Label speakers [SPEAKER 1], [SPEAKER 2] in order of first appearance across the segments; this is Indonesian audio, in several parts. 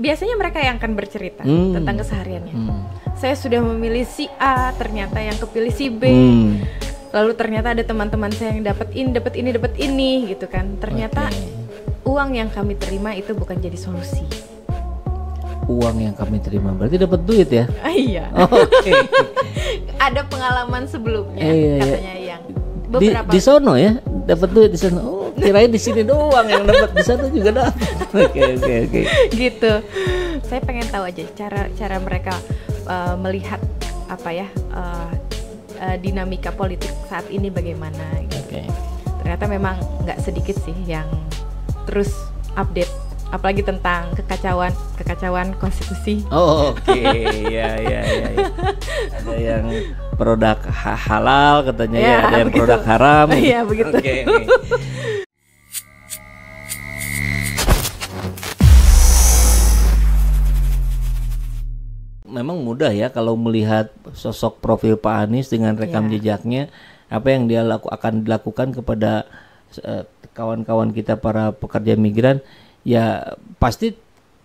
[SPEAKER 1] biasanya mereka yang akan bercerita hmm. tentang kesehariannya. Hmm. Saya sudah memilih si A, ternyata yang kepilih si B. Hmm. Lalu ternyata ada teman-teman saya yang dapat ini, dapat ini, dapat ini gitu kan. Ternyata okay. uang yang kami terima itu bukan jadi solusi.
[SPEAKER 2] Uang yang kami terima berarti dapat duit ya?
[SPEAKER 1] Ah, iya. Oh, Okay. ada pengalaman sebelumnya eh, iya, iya. katanya iya. yang beberapa di, di sono
[SPEAKER 2] ya, dapat duit di sono. Oh, kirain di sini doang yang dapat di sana juga dapat oke oke oke
[SPEAKER 1] gitu saya pengen tahu aja cara cara mereka uh, melihat apa ya uh, uh, dinamika politik saat ini bagaimana gitu. okay. ternyata memang nggak sedikit sih yang terus update apalagi tentang kekacauan kekacauan konstitusi. Oh, oke. Okay. ya, ya, ya, ya. Ada yang
[SPEAKER 2] produk halal katanya ya, ya ada yang begitu. produk haram. Iya, begitu. Oke. Okay, okay. memang mudah ya kalau melihat sosok profil Pak Anies dengan rekam yeah. jejaknya apa yang dia laku akan dilakukan kepada eh, kawan-kawan uh, kita para pekerja migran ya pasti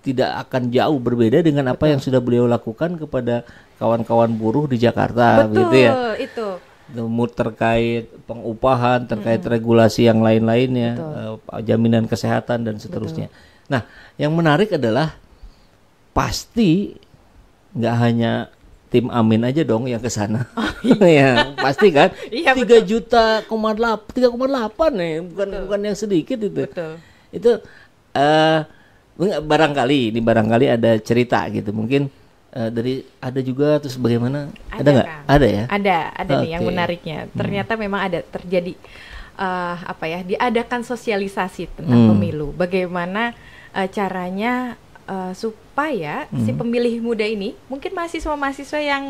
[SPEAKER 2] tidak akan jauh berbeda dengan apa Betul. yang sudah beliau lakukan kepada kawan-kawan buruh di Jakarta ya. Betul, gitu ya. itu. terkait pengupahan, terkait hmm. regulasi yang lain-lainnya, uh, jaminan kesehatan dan seterusnya. Betul. Nah, yang menarik adalah pasti nggak hanya tim Amin aja dong yang ke sana. Oh, iya. ya, pasti kan? Iya, 3 betul. juta koma 8 nih, bukan betul. bukan yang sedikit itu. Betul. Itu uh, barangkali ini barangkali ada cerita gitu. Mungkin uh, dari ada juga terus bagaimana? Ada, ada nggak? Ada ya? Ada, ada okay. nih yang menariknya. Hmm. Ternyata
[SPEAKER 1] hmm. memang ada terjadi uh, apa ya? Diadakan sosialisasi tentang hmm. pemilu. Bagaimana uh, caranya uh, supaya hmm. si pemilih muda ini mungkin mahasiswa-mahasiswa yang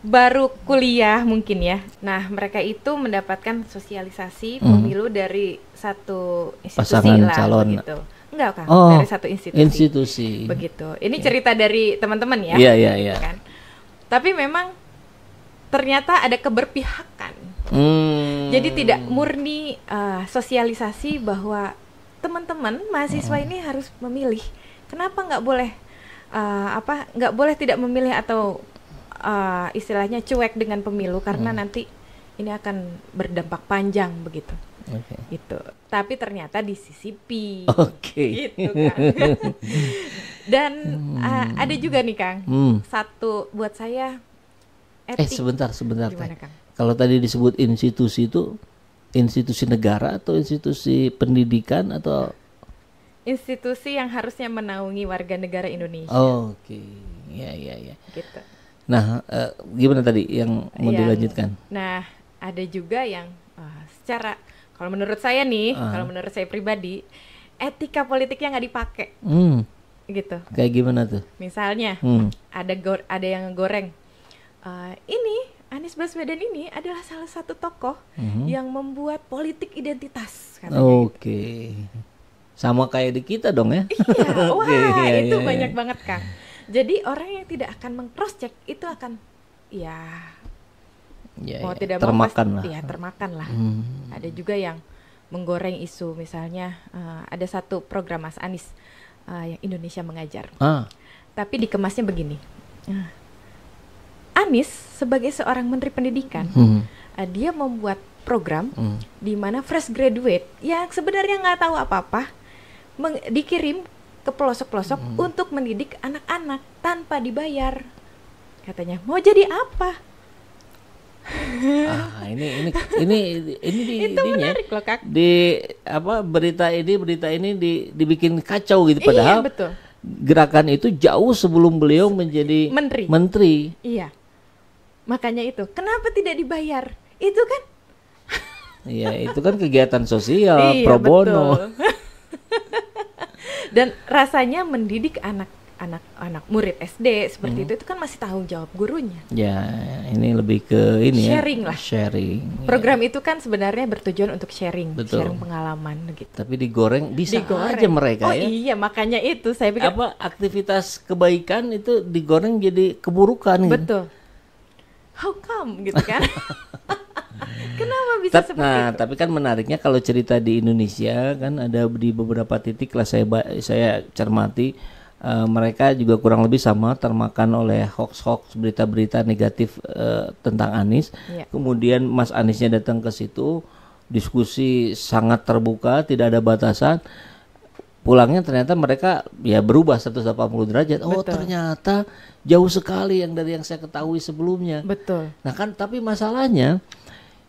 [SPEAKER 1] baru kuliah mungkin ya. Nah, mereka itu mendapatkan sosialisasi hmm. pemilu hmm. dari satu institusi Pasangan lah calon. gitu Enggak, kan Oh, dari satu institusi.
[SPEAKER 2] Institusi.
[SPEAKER 1] Begitu. Ini yeah. cerita dari teman-teman ya. Iya, yeah, iya, iya. Kan? Tapi memang ternyata ada keberpihakan. Hmm. Jadi tidak murni uh, sosialisasi bahwa teman-teman mahasiswa hmm. ini harus memilih Kenapa nggak boleh uh, apa nggak boleh tidak memilih atau uh, istilahnya cuek dengan pemilu karena hmm. nanti ini akan berdampak panjang begitu. Okay. itu Tapi ternyata di CCP. Okay. Gitu kan. Dan hmm. uh, ada juga nih Kang. Hmm. Satu buat saya
[SPEAKER 2] etik. Eh sebentar, sebentar. Gimana, Kang? Kalau tadi disebut institusi itu institusi negara atau institusi pendidikan atau
[SPEAKER 1] institusi yang harusnya menaungi warga negara Indonesia. Oh, Oke, okay. ya ya ya. Gitu.
[SPEAKER 2] Nah, uh, gimana tadi yang mau iya. dilanjutkan?
[SPEAKER 1] Nah, ada juga yang uh, secara kalau menurut saya nih, uh. kalau menurut saya pribadi, etika politiknya nggak dipakai. Hmm. Gitu. Kayak gimana tuh? Misalnya, hmm. ada go ada yang goreng. Uh, ini Anies Baswedan ini adalah salah satu tokoh mm -hmm. yang membuat politik identitas. Gitu. Oke.
[SPEAKER 2] Okay. Sama kayak di kita dong ya. Iya. Wah, iya, itu iya, iya. banyak banget,
[SPEAKER 1] Kang. Jadi orang yang tidak akan mengcross check itu akan ya ya, mau ya, tidak termakan mau lah. ya termakan lah. Hmm. Ada juga yang menggoreng isu misalnya uh, ada satu program Mas Anies uh, yang Indonesia mengajar. Ah. Tapi dikemasnya begini. Uh, Anies sebagai seorang menteri pendidikan, hmm. uh, dia membuat program hmm. di mana fresh graduate yang sebenarnya nggak tahu apa-apa meng, dikirim ke pelosok-pelosok hmm. untuk mendidik anak-anak tanpa dibayar. Katanya, "Mau jadi apa?"
[SPEAKER 2] ah, ini ini ini ini di, itu ininya, menarik loh, Kak. Di apa berita ini berita ini di, dibikin kacau gitu iya, padahal. Iya, betul. Gerakan itu jauh sebelum beliau menjadi menteri. menteri.
[SPEAKER 1] Iya. Makanya itu, kenapa tidak dibayar? Itu kan
[SPEAKER 2] Iya, itu kan kegiatan sosial iya, pro bono.
[SPEAKER 1] Betul. dan rasanya mendidik anak anak-anak murid SD seperti hmm. itu itu kan masih tanggung jawab gurunya.
[SPEAKER 2] Ya, ini lebih ke ini ya, sharing ya. lah. Sharing.
[SPEAKER 1] Program ya. itu kan sebenarnya bertujuan untuk sharing, Betul. sharing pengalaman gitu.
[SPEAKER 2] Tapi digoreng bisa digoreng. aja mereka oh, ya. Oh
[SPEAKER 1] iya, makanya itu saya pikir apa
[SPEAKER 2] aktivitas kebaikan itu digoreng jadi keburukan gitu. Betul. How come gitu kan? Kenapa bisa Tep, seperti nah, itu? tapi kan menariknya kalau cerita di Indonesia kan ada di beberapa titik lah saya saya cermati uh, mereka juga kurang lebih sama termakan oleh hoax-hoax berita-berita negatif uh, tentang Anies. Ya. Kemudian Mas Aniesnya datang ke situ, diskusi sangat terbuka, tidak ada batasan. Pulangnya ternyata mereka ya berubah 180 derajat. Oh, Betul. Oh, ternyata jauh sekali yang dari yang saya ketahui sebelumnya. Betul. Nah, kan tapi masalahnya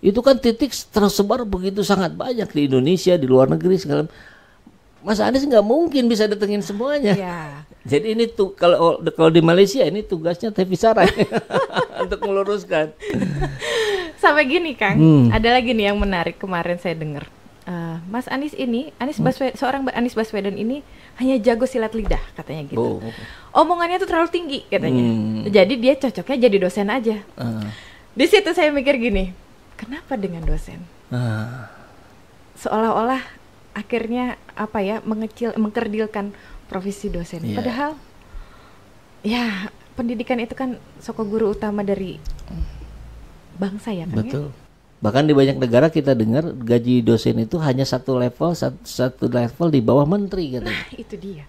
[SPEAKER 2] itu kan titik tersebar begitu sangat banyak di Indonesia di luar negeri segala Mas Anies nggak mungkin bisa datengin semuanya. Ya. Jadi ini tuh kalau kalau di Malaysia ini tugasnya Tevi Sarai untuk meluruskan.
[SPEAKER 1] Sampai gini Kang, hmm. ada lagi nih yang menarik kemarin saya dengar. Uh, Mas Anies ini, Anies hmm. Baswedan, seorang Anies Baswedan ini hanya jago silat lidah katanya gitu. Oh. Omongannya tuh terlalu tinggi katanya. Hmm. Jadi dia cocoknya jadi dosen aja. Uh. Di situ saya mikir gini, kenapa dengan dosen? Uh. Seolah-olah akhirnya apa ya mengecil mengkerdilkan profesi dosen. Yeah. Padahal ya pendidikan itu kan soko guru utama dari bangsa ya kan Betul.
[SPEAKER 2] Ya? Bahkan di banyak negara kita dengar gaji dosen itu hanya satu level satu, level di bawah menteri gitu.
[SPEAKER 1] Nah, itu dia.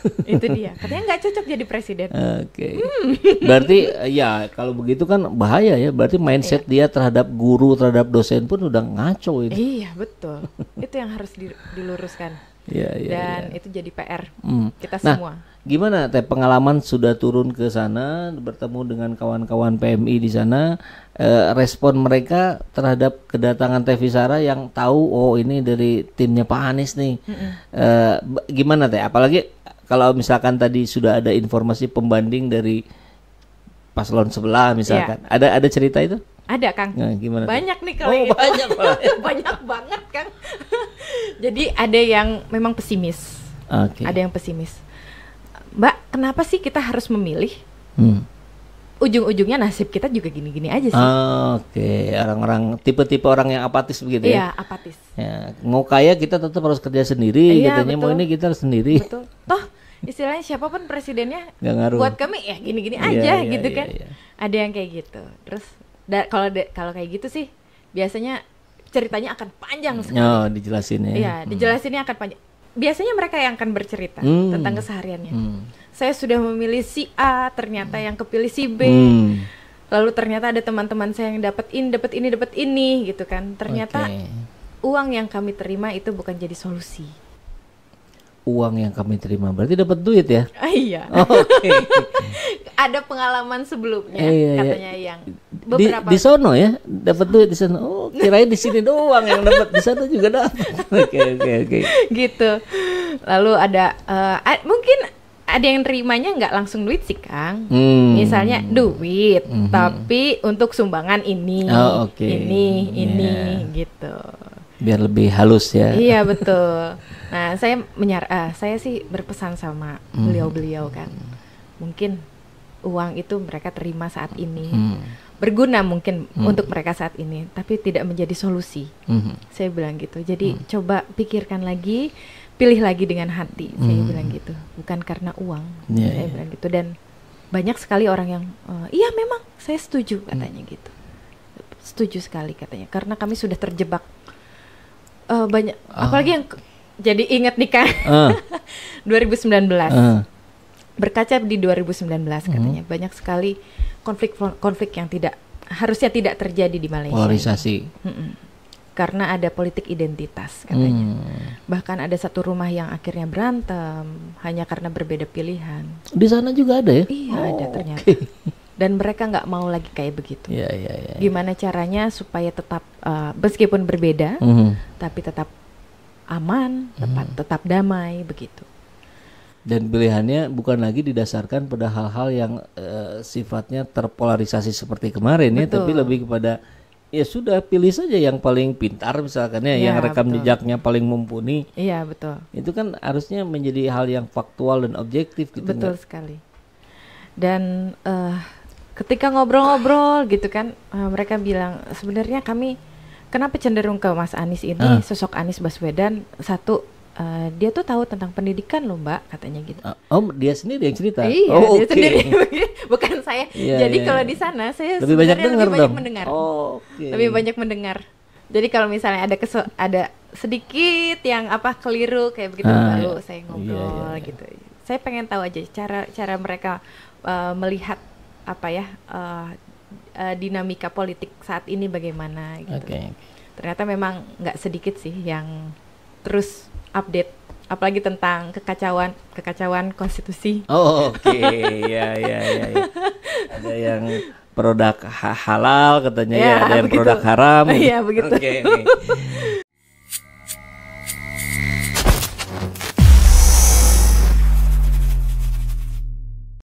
[SPEAKER 1] itu dia katanya nggak cocok jadi presiden oke okay. hmm.
[SPEAKER 2] berarti ya kalau begitu kan bahaya ya berarti mindset iya. dia terhadap guru terhadap dosen pun udah ngaco itu
[SPEAKER 1] iya betul itu yang harus diluruskan ya, ya, dan ya. itu jadi pr hmm. kita nah, semua
[SPEAKER 2] gimana teh pengalaman sudah turun ke sana bertemu dengan kawan-kawan PMI di sana eh, respon mereka terhadap kedatangan Teh Visara yang tahu oh ini dari timnya Pak Anies nih mm gimana teh apalagi kalau misalkan tadi sudah ada informasi pembanding dari paslon sebelah misalkan. yeah. Ada ada cerita itu? Ada Kang. Nah, gimana? Banyak
[SPEAKER 1] tuh? nih kalau oh, itu. banyak banyak banget Kang. Jadi ada yang memang pesimis. Okay. Ada yang pesimis. Mbak, kenapa sih kita harus memilih? Hmm. Ujung-ujungnya nasib kita juga gini-gini aja sih. Oh,
[SPEAKER 2] Oke, okay. orang-orang tipe-tipe orang yang apatis begitu iya, ya. Iya, apatis. Ya, mau kaya kita tetap harus kerja sendiri, iya, katanya betul. mau ini kita harus sendiri. Betul.
[SPEAKER 1] Toh istilahnya siapapun presidennya Gak ngaruh. buat kami ya gini-gini iya, aja yeah, gitu yeah, kan yeah. ada yang kayak gitu terus kalau kalau kayak gitu sih biasanya ceritanya akan panjang hmm. sekali oh
[SPEAKER 2] dijelasin ya iya hmm.
[SPEAKER 1] dijelasinnya hmm. akan panjang biasanya mereka yang akan bercerita hmm. tentang kesehariannya hmm. saya sudah memilih si A ternyata hmm. yang kepilih si B hmm lalu ternyata ada teman-teman saya yang dapat ini dapat ini dapat ini gitu kan ternyata okay. uang yang kami terima itu bukan jadi solusi
[SPEAKER 2] uang yang kami terima berarti dapat duit ya ah,
[SPEAKER 1] iya oh, oke okay. ada pengalaman sebelumnya eh, iya, katanya iya. yang beberapa di, di sono
[SPEAKER 2] ya dapat duit di sana. oh
[SPEAKER 1] kirain di sini
[SPEAKER 2] doang yang dapat di sana juga dapat oke oke oke
[SPEAKER 1] gitu lalu ada uh, mungkin ada yang terimanya nggak langsung duit sih Kang. Hmm. Misalnya duit, mm hmm. tapi untuk sumbangan ini, oh, okay. ini, yeah. ini iya. gitu.
[SPEAKER 2] Biar lebih halus ya. Iya
[SPEAKER 1] betul. Nah, saya menyar uh, saya sih berpesan sama hmm. beliau-beliau kan. Mungkin uang itu mereka terima saat ini. Hmm. Berguna mungkin hmm. untuk mereka saat ini, tapi tidak menjadi solusi. Hmm. Saya bilang gitu. Jadi hmm. coba pikirkan lagi, pilih lagi dengan hati. Hmm. Saya bilang gitu. Bukan karena uang. Yeah, saya yeah. bilang gitu dan banyak sekali orang yang uh, iya memang saya setuju hmm. katanya hmm. gitu setuju sekali katanya karena kami sudah terjebak uh, banyak uh. apalagi yang jadi inget nih kan. Uh. 2019. Uh. Berkaca di 2019 mm-hmm. katanya banyak sekali konflik konflik yang tidak harusnya tidak terjadi di Malaysia. Polarisasi. uh -uh. Karena ada politik identitas katanya. uh. Bahkan ada satu rumah yang akhirnya berantem hanya karena berbeda pilihan.
[SPEAKER 2] Di sana juga ada ya? Iya oh,
[SPEAKER 1] ada ternyata. Okay. Dan mereka nggak mau lagi kayak begitu. Yeah, yeah, yeah, iya. Gimana caranya supaya tetap uh, meskipun berbeda, mm -hmm. tapi tetap aman, tetap hmm. tetap damai begitu.
[SPEAKER 2] Dan pilihannya bukan lagi didasarkan pada hal-hal yang uh, sifatnya terpolarisasi seperti kemarin ya, tapi lebih kepada ya sudah pilih saja yang paling pintar misalkan ya, yang iya, rekam betul. jejaknya paling mumpuni.
[SPEAKER 1] Iya, betul.
[SPEAKER 2] Itu kan harusnya menjadi hal yang faktual dan objektif gitu. Betul enggak?
[SPEAKER 1] sekali. Dan uh, ketika ngobrol-ngobrol gitu kan uh, mereka bilang sebenarnya kami kenapa cenderung ke Mas Anies ini uh. sosok Anies Baswedan satu Uh, dia tuh tahu tentang pendidikan loh mbak katanya gitu. Uh, ah,
[SPEAKER 2] om oh, dia sendiri yang cerita. Iya oh, dia okay. sendiri
[SPEAKER 1] bukan saya. Yeah, Jadi yeah. kalau iya. di sana saya lebih banyak lebih banyak mendengar. Oh, okay. Lebih banyak mendengar. Jadi kalau misalnya ada kesu ada sedikit yang apa keliru kayak begitu ah, lalu baru iya. saya iya, ngobrol yeah, yeah, gitu. Saya pengen tahu aja cara cara mereka uh, melihat apa ya uh, uh, dinamika politik saat ini bagaimana gitu. Okay. Ternyata memang nggak sedikit sih yang terus update apalagi tentang kekacauan kekacauan konstitusi. Oh, oke. Okay. ya, ya, ya, Ada yang
[SPEAKER 2] produk halal katanya ya, ya ada yang begitu. produk haram. Iya, begitu. Oke. Okay, okay.